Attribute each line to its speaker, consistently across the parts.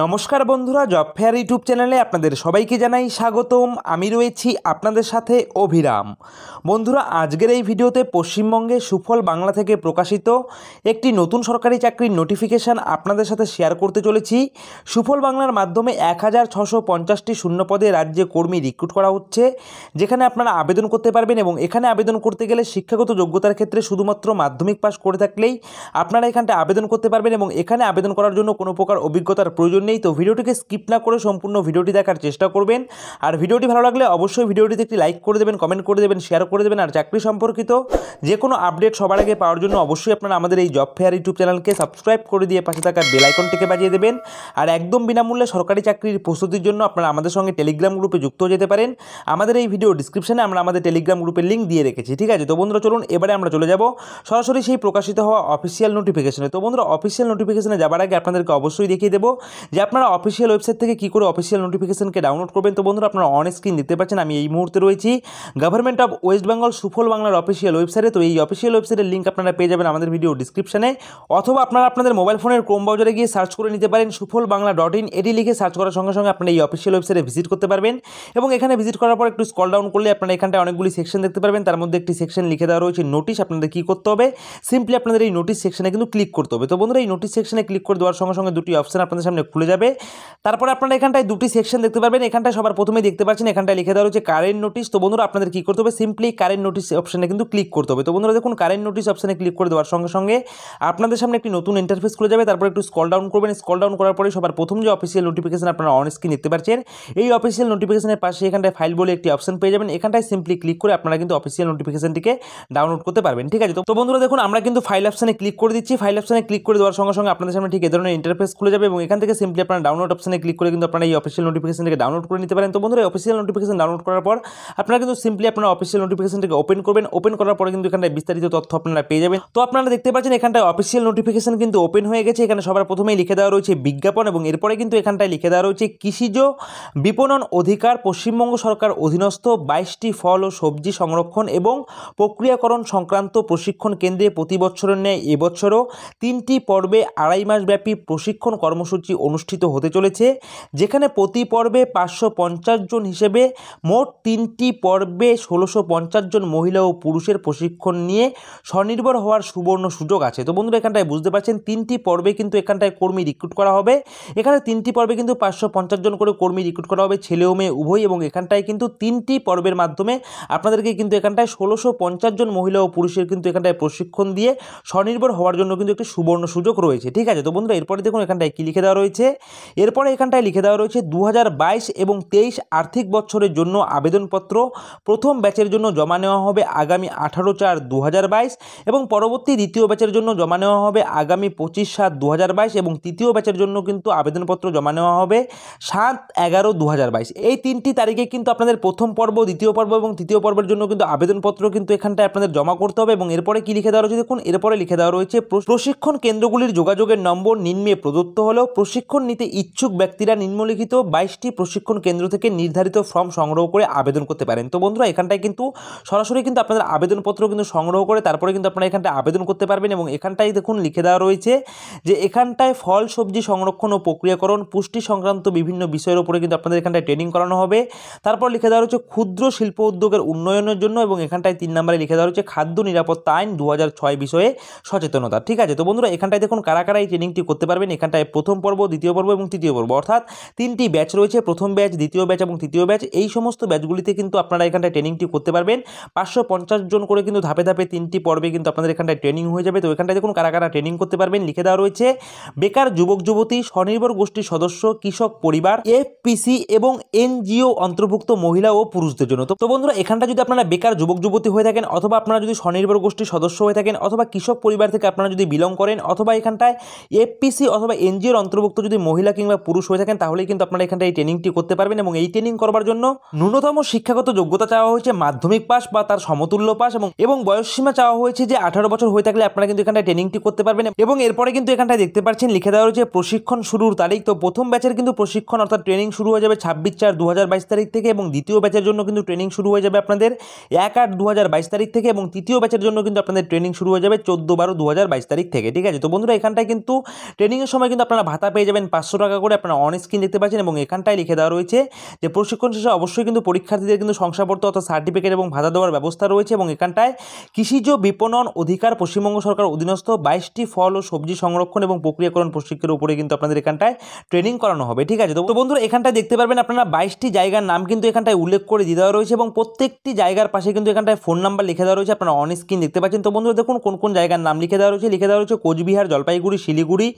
Speaker 1: নমস্কার বন্ধুরা job fair YouTube চ্যানেলে আপনাদের সবাইকে জানাই স্বাগতম আমি রয়েছি আপনাদের সাথে অভিরাম বন্ধুরা আজকের এই ভিডিওতে পশ্চিমবঙ্গে সুফল বাংলা থেকে প্রকাশিত একটি নতুন সরকারি চাকরির নোটিফিকেশান আপনাদের সাথে শেয়ার করতে চলেছি সুফল বাংলার মাধ্যমে এক হাজার ছশো পঞ্চাশটি শূন্যপদে রাজ্যে কর্মী রিক্রুট করা হচ্ছে যেখানে আপনারা আবেদন করতে পারবেন এবং এখানে আবেদন করতে গেলে শিক্ষাগত যোগ্যতার ক্ষেত্রে শুধুমাত্র মাধ্যমিক পাশ করে থাকলেই আপনারা এখানটা আবেদন করতে পারবেন এবং এখানে আবেদন করার জন্য কোনো প্রকার অভিজ্ঞতার প্রয়োজন প্রয়োজন নেই তো ভিডিওটিকে স্কিপ না করে সম্পূর্ণ ভিডিওটি দেখার চেষ্টা করবেন আর ভিডিওটি ভালো লাগলে অবশ্যই ভিডিওটিতে একটি লাইক করে দেবেন কমেন্ট করে দেবেন শেয়ার করে দেবেন আর চাকরি সম্পর্কিত যে কোনো আপডেট সবার আগে পাওয়ার জন্য অবশ্যই আপনারা আমাদের এই জব ফেয়ার ইউটিউব চ্যানেলকে সাবস্ক্রাইব করে দিয়ে পাশে থাকা বেল আইকনটিকে বাজিয়ে দেবেন আর একদম বিনামূল্যে সরকারি চাকরির প্রস্তুতির জন্য আপনারা আমাদের সঙ্গে টেলিগ্রাম গ্রুপে যুক্ত যেতে পারেন আমাদের এই ভিডিও ডিসক্রিপশানে আমরা আমাদের টেলিগ্রাম গ্রুপের লিঙ্ক দিয়ে রেখেছি ঠিক আছে তো বন্ধুরা চলুন এবারে আমরা চলে যাব সরাসরি সেই প্রকাশিত হওয়া অফিসিয়াল নোটিফিকেশনে তো বন্ধুরা অফিসিয়াল নোটিফিকেশনে যাবার আগে আপনাদেরকে অবশ্যই দেখিয়ে দেবো যে আপনারা অফিসিয়াল ওয়েবসাইট থেকে কী করে অফিসিয়াল নোটিফিকেশনকে ডাউনলোড করবেন তো বন্ধুরা আপনারা অন স্ক্রিন দেখতে পাচ্ছেন আমি এই মুহূর্তে রয়েছি গভর্নমেন্ট অফ ওয়েস্ট বেঙ্গল সুফল বাংলার অফিসিয়াল ওয়েবসাইটে তো এই অফিসিয়াল ওয়েবসাইটের লিঙ্ক আপনারা পেয়ে যাবেন আমাদের ভিডিও ডিসক্রিপশানে অথবা আপনারা আপনাদের মোবাইল ফোনের ক্রোম ব্রাউজারে গিয়ে সার্চ করে নিতে পারেন সুফল বাংলা ডট ইন এটি লিখে সার্চ করার সঙ্গে সঙ্গে আপনারা এই অফিসিয়াল ওয়েবসাইটে ভিজিট করতে পারবেন এবং এখানে ভিজিট করার পর একটু স্কল ডাউন করলে আপনারা এখানটায় অনেকগুলি সেকশন দেখতে পারবেন তার মধ্যে একটি সেকশন লিখে দেওয়া রয়েছে নোটিশ আপনাদের কী করতে হবে সিম্পলি আপনাদের এই নোটিস সেকশনে কিন্তু ক্লিক করতে হবে তো বন্ধুরা এই নোটিস সেকশনে ক্লিক করে দেওয়ার সঙ্গে সঙ্গে দুটি অপশান আপনাদের সামনে খুলে যাবে তারপরে আপনারা এখানটায় দুটি সেকশন দেখতে পারবেন এখানটায় সবার প্রথমে দেখতে পাচ্ছেন এখানটায় লিখে দেওয়া রয়েছে কারেন্ট নোটিস তো বন্ধুরা আপনাদের কী করতে হবে সিম্পলি কারেন্ট নোটিস অপশানে কিন্তু ক্লিক করতে হবে তো বন্ধুরা দেখুন কারেন্ট নোটিস অপশানে ক্লিক করে দেওয়ার সঙ্গে সঙ্গে আপনাদের সামনে একটি নতুন ইন্টারফেস খুলে যাবে তারপর একটু স্কল ডাউন করবেন স্কল ডাউন করার পরে সবার প্রথম যে অফিসিয়াল নোটিফিকেশন আপনারা অন স্ক্রিন দেখতে পাচ্ছেন এই অফিসিয়াল নোটিফিকেশনের পাশে এখানটায় ফাইল বলে একটি অপশন পেয়ে যাবেন এখানটায় সিম্পলি ক্লিক করে আপনারা কিন্তু অফিসিয়াল নোটিফিকেশনটিকে ডাউনলোড করতে পারবেন ঠিক আছে তো বন্ধুরা দেখুন আমরা কিন্তু ফাইল অপশানে ক্লিক করে দিচ্ছি ফাইল অপশানে ক্লিক করে দেওয়ার সঙ্গে সঙ্গে আপনাদের সামনে ঠিক এ ধরনের ইন্টারফেস খুলে যাবে এবং এখান থেকে সিম্পলি আপনারা ডাউনলোড অপশানে ক্লিক করে কিন্তু আপনারা এই অফিসিয়াল নোটিফিকেশনটাকে ডাউনলোড করে নিতে পারেন তো বন্ধুরা অফিসিয়াল নোটিফিকেশন ডাউনলোড করার পর আপনারা কিন্তু সিম্পলি আপনারা অফিসিয়াল নোটিফিকেশনটাকে ওপেন করবেন ওপেন করার পরে কিন্তু এখানটায় বিস্তারিত তথ্য আপনারা পেয়ে যাবেন তো আপনারা দেখতে পাচ্ছেন এখানটায় অফিসিয়াল নোটিফিকেশন কিন্তু ওপেন হয়ে গেছে এখানে সবার প্রথমেই লিখে দেওয়া রয়েছে বিজ্ঞাপন এবং এরপরে কিন্তু এখানটায় লিখে দেওয়া রয়েছে কৃষিজ বিপণন অধিকার পশ্চিমবঙ্গ সরকার অধীনস্থ বাইশটি ফল ও সবজি সংরক্ষণ এবং প্রক্রিয়াকরণ সংক্রান্ত প্রশিক্ষণ কেন্দ্রে প্রতি বছরের ন্যায় এবছরও তিনটি পর্বে আড়াই মাস ব্যাপী প্রশিক্ষণ কর্মসূচি অনুষ্ঠিত হতে চলেছে যেখানে প্রতি পর্বে পাঁচশো পঞ্চাশ জন হিসেবে মোট তিনটি পর্বে ষোলোশো পঞ্চাশ জন মহিলা ও পুরুষের প্রশিক্ষণ নিয়ে স্বনির্ভর হওয়ার সুবর্ণ সুযোগ আছে তো বন্ধুরা এখানটায় বুঝতে পারছেন তিনটি পর্বে কিন্তু এখানটায় কর্মী রিক্রুট করা হবে এখানে তিনটি পর্বে কিন্তু পাঁচশো পঞ্চাশ জন করে কর্মী রিক্রুট করা হবে ছেলে ও মেয়ে উভয় এবং এখানটায় কিন্তু তিনটি পর্বের মাধ্যমে আপনাদেরকে কিন্তু এখানটায় ষোলোশো পঞ্চাশ জন মহিলা ও পুরুষের কিন্তু এখানটায় প্রশিক্ষণ দিয়ে স্বনির্ভর হওয়ার জন্য কিন্তু একটি সুবর্ণ সুযোগ রয়েছে ঠিক আছে তো বন্ধুরা এরপরে দেখুন এখানটায় কি লিখে দেওয়া রয়েছে রয়েছে এরপরে এখানটায় লিখে দেওয়া রয়েছে দু এবং তেইশ আর্থিক বছরের জন্য আবেদনপত্র প্রথম ব্যাচের জন্য জমা নেওয়া হবে আগামী আঠারো চার দু এবং পরবর্তী দ্বিতীয় ব্যাচের জন্য জমা নেওয়া হবে আগামী পঁচিশ সাত দু এবং তৃতীয় ব্যাচের জন্য কিন্তু আবেদনপত্র জমা নেওয়া হবে সাত এগারো দু এই তিনটি তারিখে কিন্তু আপনাদের প্রথম পর্ব দ্বিতীয় পর্ব এবং তৃতীয় পর্বের জন্য কিন্তু আবেদনপত্র কিন্তু এখানটায় আপনাদের জমা করতে হবে এবং এরপরে কি লিখে দেওয়া রয়েছে দেখুন এরপরে লিখে দেওয়া রয়েছে প্রশিক্ষণ কেন্দ্রগুলির যোগাযোগের নম্বর নিম্নে প্রদত্ত হলেও প্রশিক্ষণ প্রশিক্ষণ নিতে ইচ্ছুক ব্যক্তিরা নিম্নলিখিত বাইশটি প্রশিক্ষণ কেন্দ্র থেকে নির্ধারিত ফর্ম সংগ্রহ করে আবেদন করতে পারেন তো বন্ধুরা এখানটায় কিন্তু সরাসরি কিন্তু আপনাদের আবেদনপত্র কিন্তু সংগ্রহ করে তারপরে কিন্তু আপনারা এখানটায় আবেদন করতে পারবেন এবং এখানটায় দেখুন লিখে দেওয়া রয়েছে যে এখানটায় ফল সবজি সংরক্ষণ ও প্রক্রিয়াকরণ পুষ্টি সংক্রান্ত বিভিন্ন বিষয়ের উপরে কিন্তু আপনাদের এখানটায় ট্রেনিং করানো হবে তারপর লিখে দেওয়া রয়েছে ক্ষুদ্র শিল্প উদ্যোগের উন্নয়নের জন্য এবং এখানটায় তিন নম্বরে লিখে দেওয়া রয়েছে খাদ্য নিরাপত্তা আইন দু বিষয়ে সচেতনতা ঠিক আছে তো বন্ধুরা এখানটায় দেখুন কারা কারা এই ট্রেনিংটি করতে পারবেন এখানটায় প্রথম পর্ব দ্বিতীয় পর্ব এবং তৃতীয় পর্ব অর্থাৎ তিনটি ব্যাচ রয়েছে প্রথম ব্যাচ দ্বিতীয় ব্যাচ এবং তৃতীয় ব্যাচ এই সমস্ত ব্যাচগুলিতে কিন্তু আপনারা এখানটায় ট্রেনিংটি করতে পারবেন পাঁচশো পঞ্চাশ জন করে কিন্তু ধাপে ধাপে তিনটি পর্বে কিন্তু আপনাদের এখানটায় ট্রেনিং হয়ে যাবে তো এখানটায় দেখুন কারা কারা ট্রেনিং করতে পারবেন লিখে দেওয়া রয়েছে বেকার যুবক যুবতী স্বনির্ভর গোষ্ঠীর সদস্য কৃষক পরিবার এফপিসি এবং এনজিও অন্তর্ভুক্ত মহিলা ও পুরুষদের জন্য তো বন্ধুরা এখানটা যদি আপনারা বেকার যুবক যুবতী হয়ে থাকেন অথবা আপনারা যদি স্বনির্ভর গোষ্ঠীর সদস্য হয়ে থাকেন অথবা কৃষক পরিবার থেকে আপনারা যদি বিলং করেন অথবা এখানটায় এফপিসি অথবা এনজিওর অন্তর্ভুক্ত যদি মহিলা কিংবা পুরুষ হয়ে থাকেন তাহলেই কিন্তু আপনারা এখানে এই ট্রেনিংটি করতে পারবেন এবং এই ট্রেনিং করবার জন্য ন্যূনতম শিক্ষাগত যোগ্যতা চাওয়া হয়েছে মাধ্যমিক পাস বা তার সমতুল্য পাস এবং এবং বয়সসীমা চাওয়া হয়েছে যে আঠারো বছর হয়ে থাকলে আপনারা কিন্তু এখানটায় ট্রেনিংটি করতে পারবেন এবং এরপরে কিন্তু এখানটায় দেখতে পাচ্ছেন লিখে দেওয়া হয়েছে প্রশিক্ষণ শুরুর তারিখ তো প্রথম ব্যাচের কিন্তু প্রশিক্ষণ অর্থাৎ ট্রেনিং শুরু হয়ে যাবে ছাব্বিশ চার দু তারিখ থেকে এবং দ্বিতীয় ব্যাচের জন্য কিন্তু ট্রেনিং শুরু হয়ে যাবে আপনাদের এক আট দু তারিখ থেকে এবং তৃতীয় ব্যাচের জন্য কিন্তু আপনাদের ট্রেনিং শুরু হয়ে যাবে চোদ্দো বারো দু তারিখ থেকে ঠিক আছে তো বন্ধুরা এখানটায় কিন্তু ট্রেনিংয়ের সময় কিন্তু আপনারা ভাতা পেয়ে যাবেন পাঁচশো টাকা করে আপনারা অন স্ক্রিন দেখতে পাচ্ছেন এবং এখানটায় লিখে দেওয়া রয়েছে যে প্রশিক্ষণ শেষে অবশ্যই কিন্তু পরীক্ষার্থীদের কিন্তু শংসাপত্র অর্থাৎ সার্টিফিকেট এবং ভাতা দেওয়ার ব্যবস্থা রয়েছে এবং এখানটায় কৃষিজ বিপণন অধিকার পশ্চিমবঙ্গ সরকার অধীনস্থ বাইশটি ফল ও সবজি সংরক্ষণ এবং প্রক্রিয়াকরণ প্রশিক্ষণের উপরে কিন্তু আপনাদের এখানটায় ট্রেনিং করানো হবে ঠিক আছে তো বন্ধুরা এখানটায় দেখতে পারবেন আপনারা বাইশটি জায়গার নাম কিন্তু এখানটায় উল্লেখ করে দিয়ে দেওয়া রয়েছে এবং প্রত্যেকটি জায়গার পাশে কিন্তু এখানটায় ফোন নাম্বার লিখে দেওয়া রয়েছে আপনারা অন স্ক্রিন দেখতে পাচ্ছেন তো বন্ধুরা দেখুন কোন কোন জায়গার নাম লিখে দেওয়া রয়েছে লিখে দেওয়া রয়েছে কোচবিহার জলপাইগুড়ি শিলিগুড়ি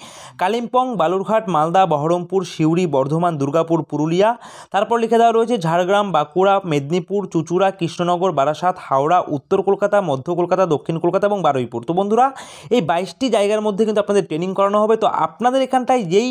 Speaker 1: কালিম্পং বালুরঘাট বালুরঘাট মালদা বহরমপুর সিউড়ি বর্ধমান দুর্গাপুর পুরুলিয়া তারপর লিখে দেওয়া রয়েছে ঝাড়গ্রাম বাঁকুড়া মেদিনীপুর চুচুড়া কৃষ্ণনগর বারাসাত হাওড়া উত্তর কলকাতা মধ্য কলকাতা দক্ষিণ কলকাতা এবং বারুইপুর তো বন্ধুরা এই বাইশটি জায়গার মধ্যে কিন্তু আপনাদের ট্রেনিং করানো হবে তো আপনাদের এখানটায় যেই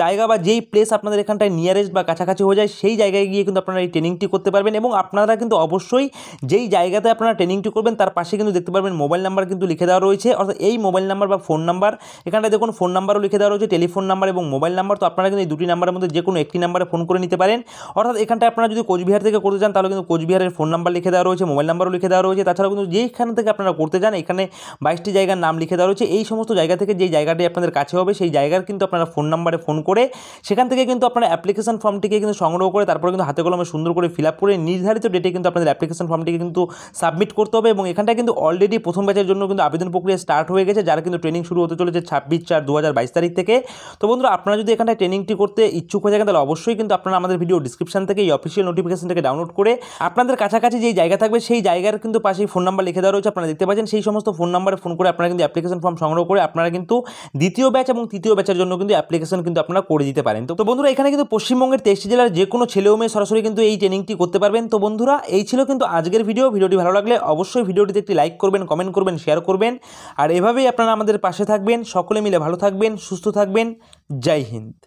Speaker 1: জায়গা বা যেই প্লেস আপনাদের এখানটায় নিয়ারেস্ট বা কাছাকাছি হয়ে যায় সেই জায়গায় গিয়ে কিন্তু আপনারা এই ট্রেনিংটি করতে পারবেন এবং আপনারা কিন্তু অবশ্যই যেই জায়গাতে আপনারা ট্রেনিংটি করবেন তার পাশে কিন্তু দেখতে পারবেন মোবাইল নাম্বার কিন্তু লিখে দেওয়া রয়েছে অর্থাৎ এই মোবাইল নাম্বার বা ফোন নাম্বার এখানটায় দেখুন ফোন নাম্বারও লিখে দেওয়া রয়েছে টেলিফোন নাম্বার এবং মোবাইল নাম্বার তো আপনারা কিন্তু এই দুটি নাম্বারের মধ্যে যে কোনো একটি নাম্বারে ফোন করে নিতে পারেন অর্থাৎ এখানটা আপনারা যদি কোচবিহার থেকে করতে চান তাহলে কিন্তু কোচবিহারের ফোন নাম্বার লিখে দেওয়া রয়েছে মোবাইল নাম্বারও লিখে দেওয়া রয়েছে তাছাড়াও কিন্তু যেইখান থেকে আপনারা করতে চান এখানে বাইশটি জায়গার নাম লিখে দেওয়া রয়েছে এই সমস্ত জায়গা থেকে যে জায়গাটি আপনাদের কাছে হবে সেই জায়গার কিন্তু আপনারা ফোন নাম্বারে ফোন করে সেখান থেকে কিন্তু আপনারা অ্যাপ্লিকেশন ফর্মটিকে কিন্তু সংগ্রহ করে তারপরে কিন্তু হাতে কলমে সুন্দর করে ফিল করে নির্ধারিত ডেটে কিন্তু আপনাদের অ্যাপ্লিকেশন ফর্মটিকে কিন্তু সাবমিট করতে হবে এবং এখানটা কিন্তু অলরেডি প্রথম ব্যাচের জন্য কিন্তু আবেদন প্রক্রিয়া স্টার্ট হয়ে গেছে যারা কিন্তু ট্রেনিং শুরু হতে চলেছে ছাব্বিশ চার দু তারিখ থেকে তো বন্ধু বন্ধুরা আপনারা যদি এখানে ট্রেনিংটি করতে ইচ্ছুক হয়ে থাকেন তাহলে অবশ্যই কিন্তু আপনারা আমাদের ভিডিও ডিসক্রিপশন থেকে এই অফিসিয়াল নোটিফিকেশনটাকে ডাউনলোড করে আপনাদের কাছাকাছি যেই জায়গা থাকবে সেই জায়গার কিন্তু পাশেই ফোন নাম্বার লিখে দেওয়া রয়েছে আপনারা দেখতে পাচ্ছেন সেই সমস্ত ফোন নাম্বারে ফোন করে আপনারা কিন্তু অ্যাপ্লিকেশন ফর্ম সংগ্রহ করে আপনারা কিন্তু দ্বিতীয় ব্যাচ এবং তৃতীয় ব্যাচের জন্য কিন্তু অ্যাপ্লিকেশন কিন্তু আপনারা করে দিতে পারেন তো বন্ধুরা এখানে কিন্তু পশ্চিমবঙ্গের তেইশটি জেলার যে কোনো ছেলে মেয়ে সরাসরি কিন্তু এই ট্রেনিংটি করতে পারবেন তো বন্ধুরা এই ছিল কিন্তু আজকের ভিডিও ভিডিওটি ভালো লাগলে অবশ্যই ভিডিওটিতে একটি লাইক করবেন কমেন্ট করবেন শেয়ার করবেন আর এভাবেই আপনারা আমাদের পাশে থাকবেন সকলে মিলে ভালো থাকবেন সুস্থ থাকবেন जय हिंद